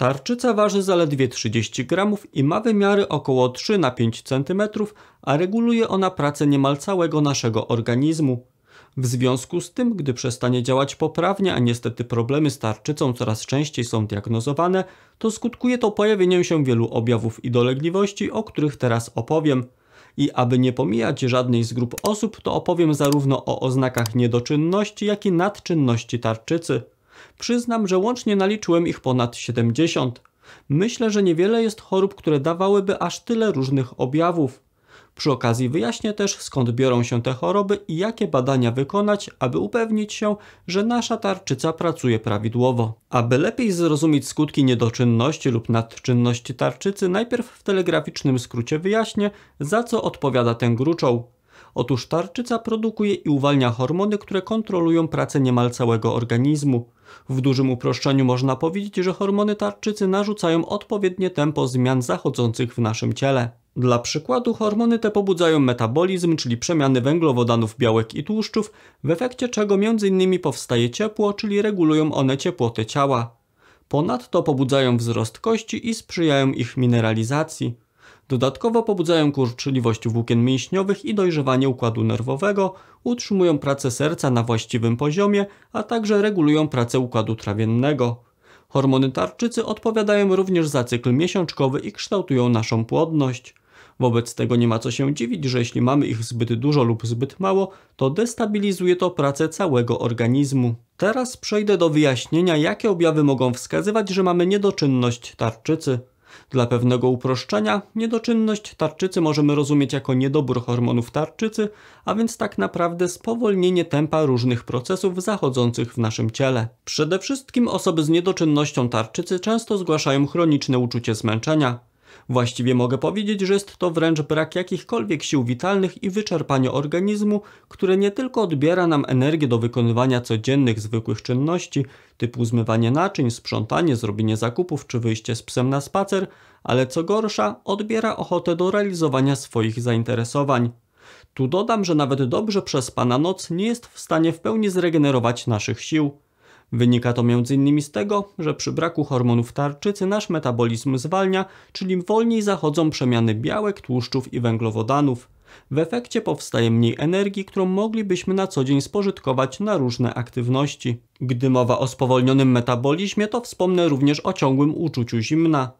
Tarczyca waży zaledwie 30 gramów i ma wymiary około 3 na 5 cm, a reguluje ona pracę niemal całego naszego organizmu. W związku z tym, gdy przestanie działać poprawnie, a niestety problemy z tarczycą coraz częściej są diagnozowane, to skutkuje to pojawieniem się wielu objawów i dolegliwości, o których teraz opowiem. I aby nie pomijać żadnej z grup osób, to opowiem zarówno o oznakach niedoczynności, jak i nadczynności tarczycy. Przyznam, że łącznie naliczyłem ich ponad 70. Myślę, że niewiele jest chorób, które dawałyby aż tyle różnych objawów. Przy okazji wyjaśnię też, skąd biorą się te choroby i jakie badania wykonać, aby upewnić się, że nasza tarczyca pracuje prawidłowo. Aby lepiej zrozumieć skutki niedoczynności lub nadczynności tarczycy, najpierw w telegraficznym skrócie wyjaśnię, za co odpowiada ten gruczoł. Otóż tarczyca produkuje i uwalnia hormony, które kontrolują pracę niemal całego organizmu. W dużym uproszczeniu można powiedzieć, że hormony tarczycy narzucają odpowiednie tempo zmian zachodzących w naszym ciele. Dla przykładu hormony te pobudzają metabolizm, czyli przemiany węglowodanów, białek i tłuszczów, w efekcie czego m.in. powstaje ciepło, czyli regulują one ciepłotę ciała. Ponadto pobudzają wzrost kości i sprzyjają ich mineralizacji. Dodatkowo pobudzają kurczliwość włókien mięśniowych i dojrzewanie układu nerwowego, utrzymują pracę serca na właściwym poziomie, a także regulują pracę układu trawiennego. Hormony tarczycy odpowiadają również za cykl miesiączkowy i kształtują naszą płodność. Wobec tego nie ma co się dziwić, że jeśli mamy ich zbyt dużo lub zbyt mało, to destabilizuje to pracę całego organizmu. Teraz przejdę do wyjaśnienia, jakie objawy mogą wskazywać, że mamy niedoczynność tarczycy. Dla pewnego uproszczenia, niedoczynność tarczycy możemy rozumieć jako niedobór hormonów tarczycy, a więc tak naprawdę spowolnienie tempa różnych procesów zachodzących w naszym ciele. Przede wszystkim osoby z niedoczynnością tarczycy często zgłaszają chroniczne uczucie zmęczenia, Właściwie mogę powiedzieć, że jest to wręcz brak jakichkolwiek sił witalnych i wyczerpanie organizmu, które nie tylko odbiera nam energię do wykonywania codziennych zwykłych czynności, typu zmywanie naczyń, sprzątanie, zrobienie zakupów czy wyjście z psem na spacer, ale co gorsza, odbiera ochotę do realizowania swoich zainteresowań. Tu dodam, że nawet dobrze przez pana noc nie jest w stanie w pełni zregenerować naszych sił. Wynika to m.in. z tego, że przy braku hormonów tarczycy nasz metabolizm zwalnia, czyli wolniej zachodzą przemiany białek, tłuszczów i węglowodanów. W efekcie powstaje mniej energii, którą moglibyśmy na co dzień spożytkować na różne aktywności. Gdy mowa o spowolnionym metabolizmie, to wspomnę również o ciągłym uczuciu zimna.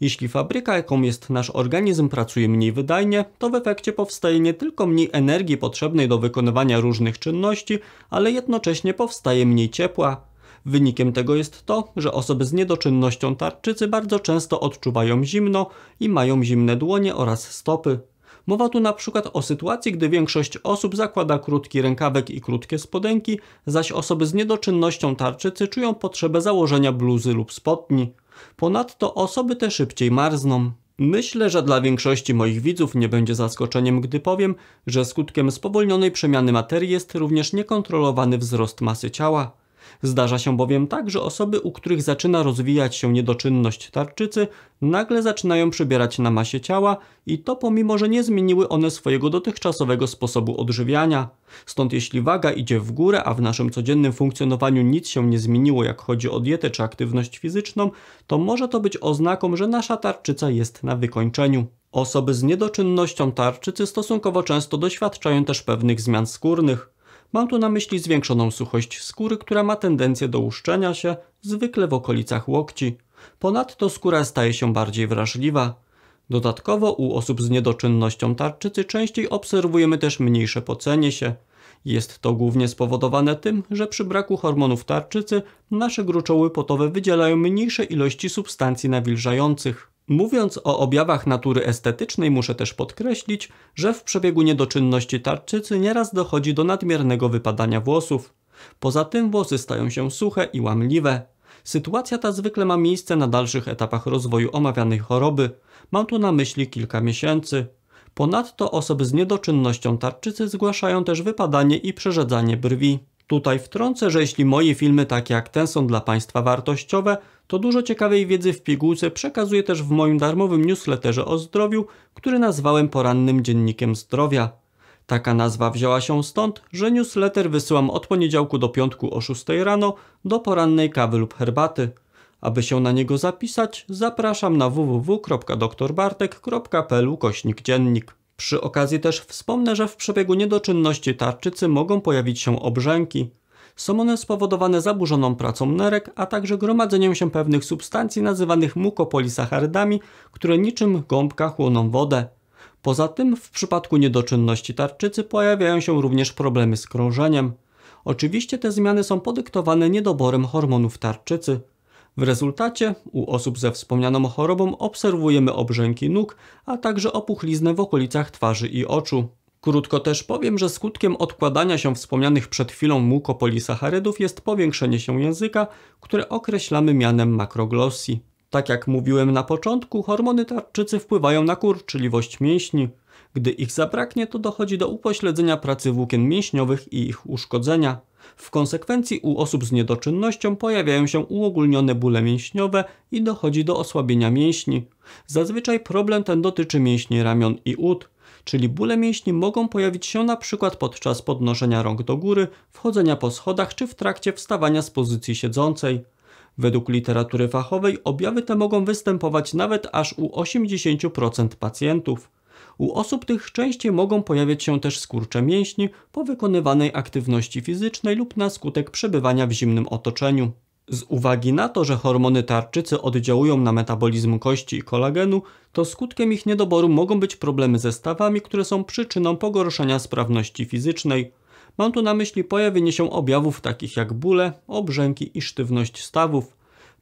Jeśli fabryka, jaką jest nasz organizm, pracuje mniej wydajnie, to w efekcie powstaje nie tylko mniej energii potrzebnej do wykonywania różnych czynności, ale jednocześnie powstaje mniej ciepła. Wynikiem tego jest to, że osoby z niedoczynnością tarczycy bardzo często odczuwają zimno i mają zimne dłonie oraz stopy. Mowa tu na przykład o sytuacji, gdy większość osób zakłada krótki rękawek i krótkie spodenki, zaś osoby z niedoczynnością tarczycy czują potrzebę założenia bluzy lub spodni. Ponadto osoby te szybciej marzną. Myślę, że dla większości moich widzów nie będzie zaskoczeniem, gdy powiem, że skutkiem spowolnionej przemiany materii jest również niekontrolowany wzrost masy ciała. Zdarza się bowiem tak, że osoby, u których zaczyna rozwijać się niedoczynność tarczycy, nagle zaczynają przybierać na masie ciała i to pomimo, że nie zmieniły one swojego dotychczasowego sposobu odżywiania. Stąd jeśli waga idzie w górę, a w naszym codziennym funkcjonowaniu nic się nie zmieniło, jak chodzi o dietę czy aktywność fizyczną, to może to być oznaką, że nasza tarczyca jest na wykończeniu. Osoby z niedoczynnością tarczycy stosunkowo często doświadczają też pewnych zmian skórnych. Mam tu na myśli zwiększoną suchość skóry, która ma tendencję do uszczenia się, zwykle w okolicach łokci. Ponadto skóra staje się bardziej wrażliwa. Dodatkowo u osób z niedoczynnością tarczycy częściej obserwujemy też mniejsze pocenie się. Jest to głównie spowodowane tym, że przy braku hormonów tarczycy nasze gruczoły potowe wydzielają mniejsze ilości substancji nawilżających. Mówiąc o objawach natury estetycznej, muszę też podkreślić, że w przebiegu niedoczynności tarczycy nieraz dochodzi do nadmiernego wypadania włosów. Poza tym włosy stają się suche i łamliwe. Sytuacja ta zwykle ma miejsce na dalszych etapach rozwoju omawianej choroby. Mam tu na myśli kilka miesięcy. Ponadto osoby z niedoczynnością tarczycy zgłaszają też wypadanie i przerzedzanie brwi. Tutaj wtrącę, że jeśli moje filmy takie jak ten są dla Państwa wartościowe, to dużo ciekawej wiedzy w pigułce przekazuję też w moim darmowym newsletterze o zdrowiu, który nazwałem porannym dziennikiem zdrowia. Taka nazwa wzięła się stąd, że newsletter wysyłam od poniedziałku do piątku o 6 rano do porannej kawy lub herbaty. Aby się na niego zapisać, zapraszam na www.doktorbartek.pl kośnik dziennik. Przy okazji też wspomnę, że w przebiegu niedoczynności tarczycy mogą pojawić się obrzęki. Są one spowodowane zaburzoną pracą nerek, a także gromadzeniem się pewnych substancji nazywanych mukopolisacharydami, które niczym gąbka chłoną wodę. Poza tym w przypadku niedoczynności tarczycy pojawiają się również problemy z krążeniem. Oczywiście te zmiany są podyktowane niedoborem hormonów tarczycy. W rezultacie u osób ze wspomnianą chorobą obserwujemy obrzęki nóg, a także opuchliznę w okolicach twarzy i oczu. Krótko też powiem, że skutkiem odkładania się wspomnianych przed chwilą mukopolisacharydów jest powiększenie się języka, które określamy mianem makroglosji. Tak jak mówiłem na początku, hormony tarczycy wpływają na kurczliwość mięśni. Gdy ich zabraknie, to dochodzi do upośledzenia pracy włókien mięśniowych i ich uszkodzenia. W konsekwencji u osób z niedoczynnością pojawiają się uogólnione bóle mięśniowe i dochodzi do osłabienia mięśni. Zazwyczaj problem ten dotyczy mięśni ramion i ud, czyli bóle mięśni mogą pojawić się np. podczas podnoszenia rąk do góry, wchodzenia po schodach czy w trakcie wstawania z pozycji siedzącej. Według literatury fachowej objawy te mogą występować nawet aż u 80% pacjentów. U osób tych częściej mogą pojawiać się też skurcze mięśni po wykonywanej aktywności fizycznej lub na skutek przebywania w zimnym otoczeniu. Z uwagi na to, że hormony tarczycy oddziałują na metabolizm kości i kolagenu, to skutkiem ich niedoboru mogą być problemy ze stawami, które są przyczyną pogorszenia sprawności fizycznej. Mam tu na myśli pojawienie się objawów takich jak bóle, obrzęki i sztywność stawów.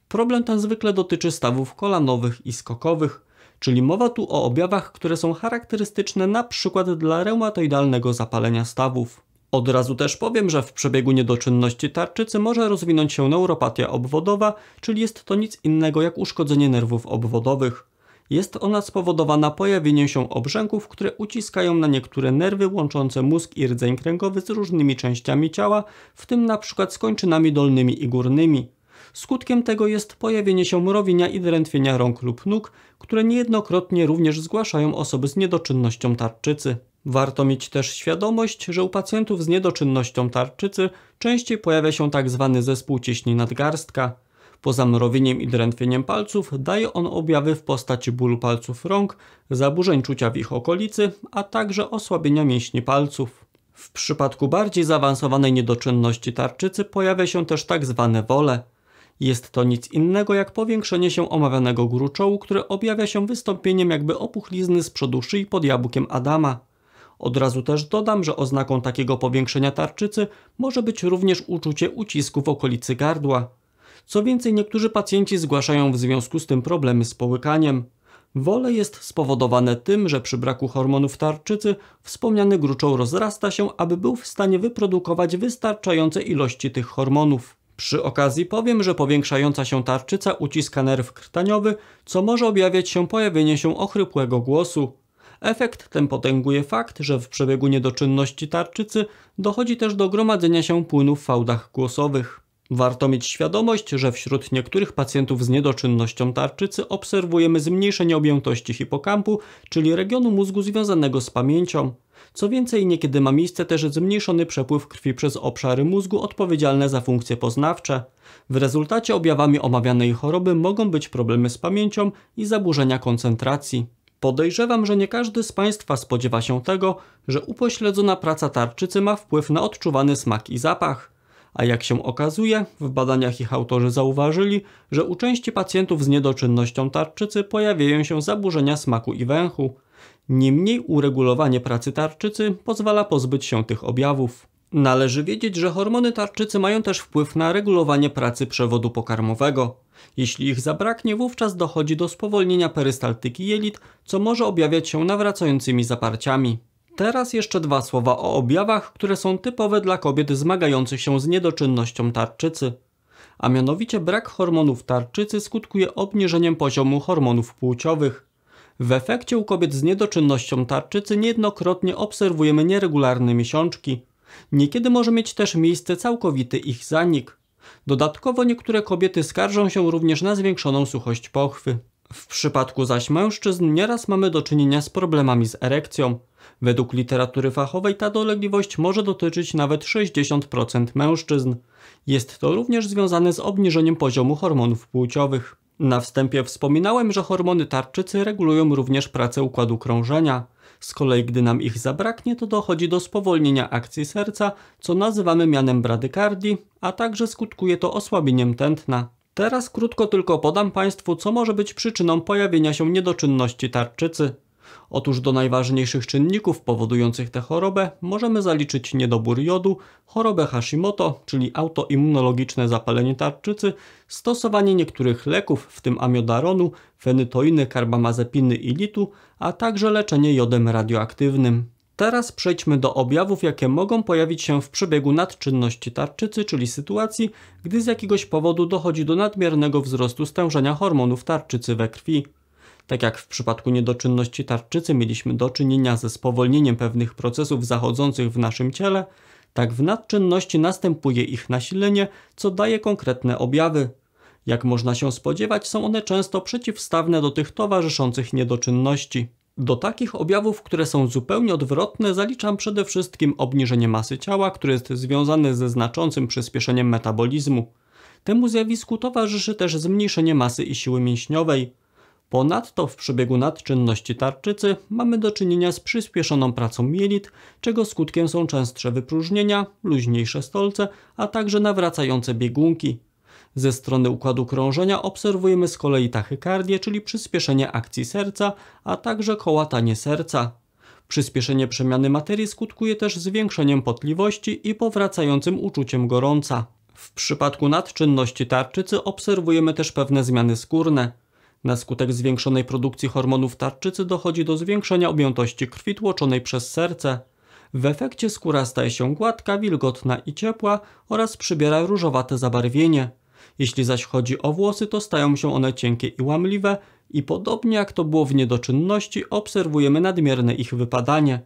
Problem ten zwykle dotyczy stawów kolanowych i skokowych czyli mowa tu o objawach, które są charakterystyczne np. dla reumatoidalnego zapalenia stawów. Od razu też powiem, że w przebiegu niedoczynności tarczycy może rozwinąć się neuropatia obwodowa, czyli jest to nic innego jak uszkodzenie nerwów obwodowych. Jest ona spowodowana pojawieniem się obrzęków, które uciskają na niektóre nerwy łączące mózg i rdzeń kręgowy z różnymi częściami ciała, w tym np. z kończynami dolnymi i górnymi. Skutkiem tego jest pojawienie się mrowienia i drętwienia rąk lub nóg, które niejednokrotnie również zgłaszają osoby z niedoczynnością tarczycy. Warto mieć też świadomość, że u pacjentów z niedoczynnością tarczycy częściej pojawia się tzw. Tak zespół ciśni nadgarstka. Poza mrowieniem i drętwieniem palców daje on objawy w postaci bólu palców rąk, zaburzeń czucia w ich okolicy, a także osłabienia mięśni palców. W przypadku bardziej zaawansowanej niedoczynności tarczycy pojawia się też tzw. Tak wole. Jest to nic innego jak powiększenie się omawianego gruczołu, które objawia się wystąpieniem jakby opuchlizny z przodu szyi pod jabłkiem Adama. Od razu też dodam, że oznaką takiego powiększenia tarczycy może być również uczucie ucisku w okolicy gardła. Co więcej, niektórzy pacjenci zgłaszają w związku z tym problemy z połykaniem. Wole jest spowodowane tym, że przy braku hormonów tarczycy wspomniany gruczoł rozrasta się, aby był w stanie wyprodukować wystarczające ilości tych hormonów. Przy okazji powiem, że powiększająca się tarczyca uciska nerw krtaniowy, co może objawiać się pojawienie się ochrypłego głosu. Efekt ten potęguje fakt, że w przebiegu niedoczynności tarczycy dochodzi też do gromadzenia się płynu w fałdach głosowych. Warto mieć świadomość, że wśród niektórych pacjentów z niedoczynnością tarczycy obserwujemy zmniejszenie objętości hipokampu, czyli regionu mózgu związanego z pamięcią. Co więcej, niekiedy ma miejsce też zmniejszony przepływ krwi przez obszary mózgu odpowiedzialne za funkcje poznawcze. W rezultacie objawami omawianej choroby mogą być problemy z pamięcią i zaburzenia koncentracji. Podejrzewam, że nie każdy z Państwa spodziewa się tego, że upośledzona praca tarczycy ma wpływ na odczuwany smak i zapach. A jak się okazuje, w badaniach ich autorzy zauważyli, że u części pacjentów z niedoczynnością tarczycy pojawiają się zaburzenia smaku i węchu. Niemniej uregulowanie pracy tarczycy pozwala pozbyć się tych objawów. Należy wiedzieć, że hormony tarczycy mają też wpływ na regulowanie pracy przewodu pokarmowego. Jeśli ich zabraknie, wówczas dochodzi do spowolnienia perystaltyki jelit, co może objawiać się nawracającymi zaparciami. Teraz jeszcze dwa słowa o objawach, które są typowe dla kobiet zmagających się z niedoczynnością tarczycy. A mianowicie brak hormonów tarczycy skutkuje obniżeniem poziomu hormonów płciowych. W efekcie u kobiet z niedoczynnością tarczycy niejednokrotnie obserwujemy nieregularne miesiączki. Niekiedy może mieć też miejsce całkowity ich zanik. Dodatkowo niektóre kobiety skarżą się również na zwiększoną suchość pochwy. W przypadku zaś mężczyzn nieraz mamy do czynienia z problemami z erekcją. Według literatury fachowej ta dolegliwość może dotyczyć nawet 60% mężczyzn. Jest to również związane z obniżeniem poziomu hormonów płciowych. Na wstępie wspominałem, że hormony tarczycy regulują również pracę układu krążenia. Z kolei gdy nam ich zabraknie, to dochodzi do spowolnienia akcji serca, co nazywamy mianem bradykardii, a także skutkuje to osłabieniem tętna. Teraz krótko tylko podam Państwu, co może być przyczyną pojawienia się niedoczynności tarczycy. Otóż do najważniejszych czynników powodujących tę chorobę możemy zaliczyć niedobór jodu, chorobę Hashimoto, czyli autoimmunologiczne zapalenie tarczycy, stosowanie niektórych leków, w tym amiodaronu, fenytoiny, karbamazepiny i litu, a także leczenie jodem radioaktywnym. Teraz przejdźmy do objawów, jakie mogą pojawić się w przebiegu nadczynności tarczycy, czyli sytuacji, gdy z jakiegoś powodu dochodzi do nadmiernego wzrostu stężenia hormonów tarczycy we krwi. Tak jak w przypadku niedoczynności tarczycy mieliśmy do czynienia ze spowolnieniem pewnych procesów zachodzących w naszym ciele, tak w nadczynności następuje ich nasilenie, co daje konkretne objawy. Jak można się spodziewać, są one często przeciwstawne do tych towarzyszących niedoczynności. Do takich objawów, które są zupełnie odwrotne, zaliczam przede wszystkim obniżenie masy ciała, które jest związane ze znaczącym przyspieszeniem metabolizmu. Temu zjawisku towarzyszy też zmniejszenie masy i siły mięśniowej. Ponadto w przebiegu nadczynności tarczycy mamy do czynienia z przyspieszoną pracą mielit, czego skutkiem są częstsze wypróżnienia, luźniejsze stolce, a także nawracające biegunki. Ze strony układu krążenia obserwujemy z kolei tachykardię, czyli przyspieszenie akcji serca, a także kołatanie serca. Przyspieszenie przemiany materii skutkuje też zwiększeniem potliwości i powracającym uczuciem gorąca. W przypadku nadczynności tarczycy obserwujemy też pewne zmiany skórne. Na skutek zwiększonej produkcji hormonów tarczycy dochodzi do zwiększenia objętości krwi tłoczonej przez serce. W efekcie skóra staje się gładka, wilgotna i ciepła oraz przybiera różowate zabarwienie. Jeśli zaś chodzi o włosy, to stają się one cienkie i łamliwe i podobnie jak to było w niedoczynności, obserwujemy nadmierne ich wypadanie.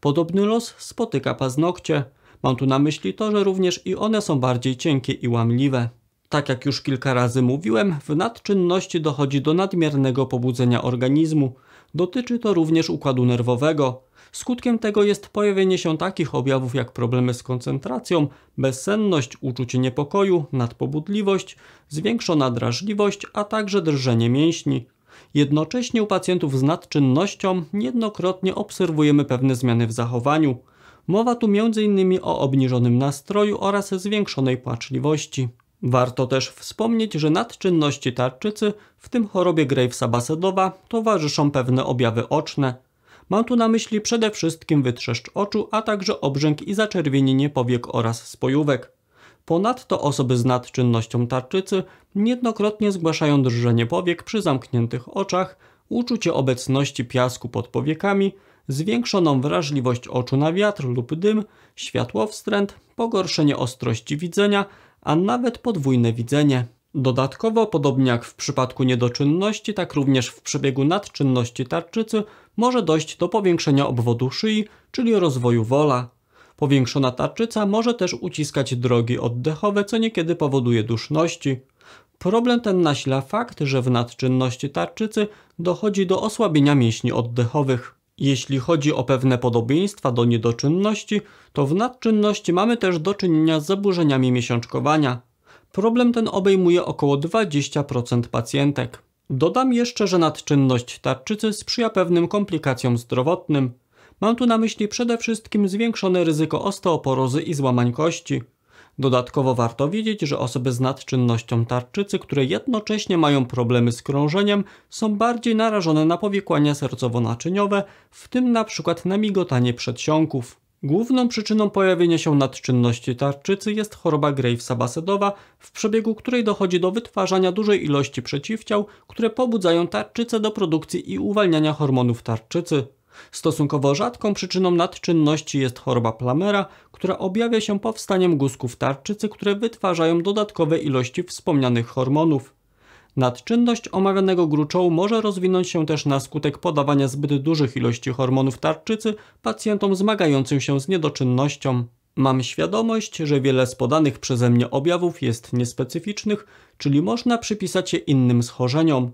Podobny los spotyka paznokcie. Mam tu na myśli to, że również i one są bardziej cienkie i łamliwe. Tak jak już kilka razy mówiłem, w nadczynności dochodzi do nadmiernego pobudzenia organizmu. Dotyczy to również układu nerwowego. Skutkiem tego jest pojawienie się takich objawów jak problemy z koncentracją, bezsenność, uczucie niepokoju, nadpobudliwość, zwiększona drażliwość, a także drżenie mięśni. Jednocześnie u pacjentów z nadczynnością niejednokrotnie obserwujemy pewne zmiany w zachowaniu. Mowa tu m.in. o obniżonym nastroju oraz zwiększonej płaczliwości. Warto też wspomnieć, że nadczynności tarczycy, w tym chorobie Gravesa-Basedowa, towarzyszą pewne objawy oczne. Mam tu na myśli przede wszystkim wytrzeszcz oczu, a także obrzęk i zaczerwienienie powiek oraz spojówek. Ponadto osoby z nadczynnością tarczycy niejednokrotnie zgłaszają drżenie powiek przy zamkniętych oczach, uczucie obecności piasku pod powiekami, zwiększoną wrażliwość oczu na wiatr lub dym, światłowstręt, pogorszenie ostrości widzenia – a nawet podwójne widzenie. Dodatkowo, podobnie jak w przypadku niedoczynności, tak również w przebiegu nadczynności tarczycy może dojść do powiększenia obwodu szyi, czyli rozwoju wola. Powiększona tarczyca może też uciskać drogi oddechowe, co niekiedy powoduje duszności. Problem ten nasila fakt, że w nadczynności tarczycy dochodzi do osłabienia mięśni oddechowych. Jeśli chodzi o pewne podobieństwa do niedoczynności, to w nadczynności mamy też do czynienia z zaburzeniami miesiączkowania. Problem ten obejmuje około 20% pacjentek. Dodam jeszcze, że nadczynność tarczycy sprzyja pewnym komplikacjom zdrowotnym. Mam tu na myśli przede wszystkim zwiększone ryzyko osteoporozy i złamań kości. Dodatkowo warto wiedzieć, że osoby z nadczynnością tarczycy, które jednocześnie mają problemy z krążeniem, są bardziej narażone na powikłania sercowo-naczyniowe, w tym np. na migotanie przedsionków. Główną przyczyną pojawienia się nadczynności tarczycy jest choroba gravesa basedowa w przebiegu której dochodzi do wytwarzania dużej ilości przeciwciał, które pobudzają tarczycę do produkcji i uwalniania hormonów tarczycy. Stosunkowo rzadką przyczyną nadczynności jest choroba Plamera, która objawia się powstaniem guzków tarczycy, które wytwarzają dodatkowe ilości wspomnianych hormonów. Nadczynność omawianego gruczołu może rozwinąć się też na skutek podawania zbyt dużych ilości hormonów tarczycy pacjentom zmagającym się z niedoczynnością. Mam świadomość, że wiele z podanych przeze mnie objawów jest niespecyficznych, czyli można przypisać je innym schorzeniom.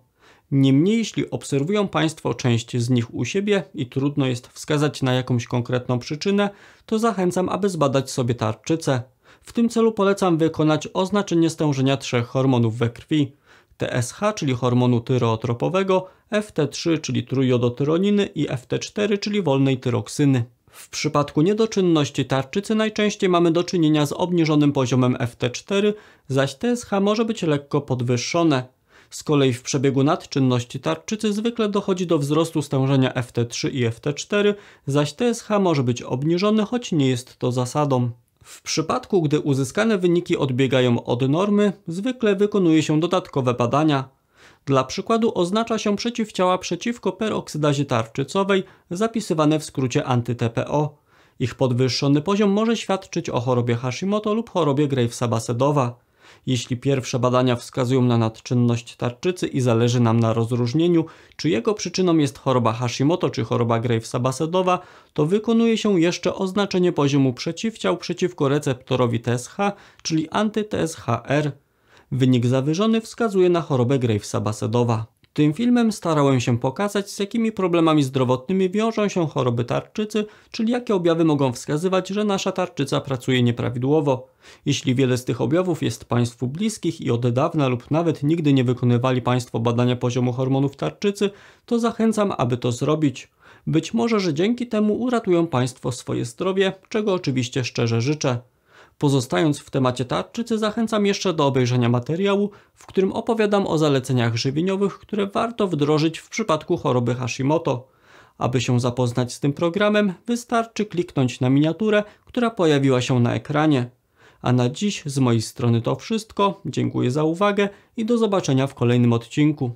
Niemniej, jeśli obserwują Państwo część z nich u siebie i trudno jest wskazać na jakąś konkretną przyczynę, to zachęcam, aby zbadać sobie tarczycę. W tym celu polecam wykonać oznaczenie stężenia trzech hormonów we krwi. TSH, czyli hormonu tyrootropowego, FT3, czyli trójodotyroniny i FT4, czyli wolnej tyroksyny. W przypadku niedoczynności tarczycy najczęściej mamy do czynienia z obniżonym poziomem FT4, zaś TSH może być lekko podwyższone. Z kolei w przebiegu nadczynności tarczycy zwykle dochodzi do wzrostu stężenia FT3 i FT4, zaś TSH może być obniżony, choć nie jest to zasadą. W przypadku, gdy uzyskane wyniki odbiegają od normy, zwykle wykonuje się dodatkowe badania. Dla przykładu oznacza się przeciwciała przeciwko peroksydazie tarczycowej, zapisywane w skrócie antyTPO. Ich podwyższony poziom może świadczyć o chorobie Hashimoto lub chorobie Gravesa-Basedowa. Jeśli pierwsze badania wskazują na nadczynność tarczycy i zależy nam na rozróżnieniu, czy jego przyczyną jest choroba Hashimoto czy choroba Gravesa-Basedowa, to wykonuje się jeszcze oznaczenie poziomu przeciwciał przeciwko receptorowi TSH, czyli anty-TSHR. Wynik zawyżony wskazuje na chorobę Gravesa-Basedowa. Tym filmem starałem się pokazać, z jakimi problemami zdrowotnymi wiążą się choroby tarczycy, czyli jakie objawy mogą wskazywać, że nasza tarczyca pracuje nieprawidłowo. Jeśli wiele z tych objawów jest Państwu bliskich i od dawna lub nawet nigdy nie wykonywali Państwo badania poziomu hormonów tarczycy, to zachęcam, aby to zrobić. Być może, że dzięki temu uratują Państwo swoje zdrowie, czego oczywiście szczerze życzę. Pozostając w temacie tarczycy, zachęcam jeszcze do obejrzenia materiału, w którym opowiadam o zaleceniach żywieniowych, które warto wdrożyć w przypadku choroby Hashimoto. Aby się zapoznać z tym programem, wystarczy kliknąć na miniaturę, która pojawiła się na ekranie. A na dziś z mojej strony to wszystko. Dziękuję za uwagę i do zobaczenia w kolejnym odcinku.